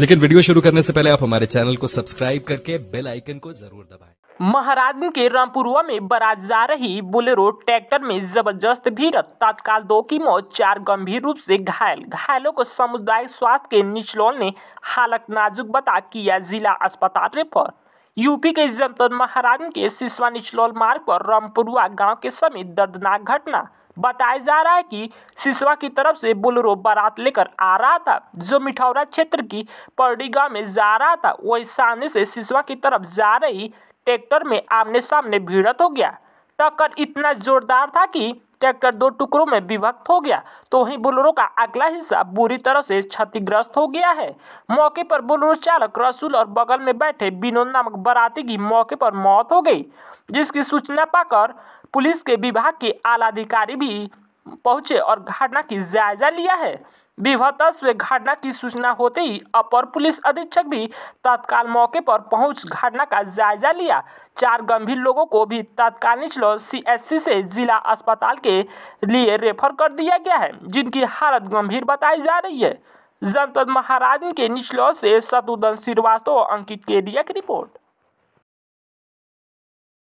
लेकिन वीडियो शुरू करने से पहले आप हमारे चैनल को सब्सक्राइब करके बेल आइकन को जरूर दबाएं। महाराजगंज के रामपुरुआ में बराज जा रही बुलेरो ट्रैक्टर में जबरदस्त भीड़ तत्काल दो की मौत चार गंभीर रूप से घायल घायलों को समुदाय स्वास्थ्य के निचलोल ने हालत नाजुक बता किया जिला अस्पताल रेफर यूपी के जमतौर महाराजगंज के सिसवा निचलोल मार्ग पर रामपुरुआ गाँव के समीप दर्दनाक घटना बताया जा रहा है कि सिसवा की तरफ से बुलरो बारात लेकर आ रहा था जो मिठौरा क्षेत्र की गांव में जा रहा था वही सामने से सिसवा की तरफ जा रही ट्रैक्टर में आमने सामने भिड़त हो गया टक्कर इतना जोरदार था कि ट्रैक्टर दो टुकड़ों में विभक्त हो गया तो वहीं बोलेरो का अगला हिस्सा बुरी तरह से क्षतिग्रस्त हो गया है मौके पर बोलेरो चालक रसूल और बगल में बैठे विनोद नामक बराती की मौके पर मौत हो गई जिसकी सूचना पाकर पुलिस के विभाग के आला अधिकारी भी पहुंचे और घटना की जायजा लिया है विभत्स घटना की सूचना होते ही अपर पुलिस अधीक्षक भी तत्काल मौके पर पहुंच घटना का जायजा लिया चार गंभीर लोगों को भी एस सी से जिला अस्पताल के लिए रेफर कर दिया गया है जिनकी हालत गंभीर बताई जा रही है जनपद महाराज के निचलौर से शत्रुदन श्रीवास्तव अंकित केडिया की रिपोर्ट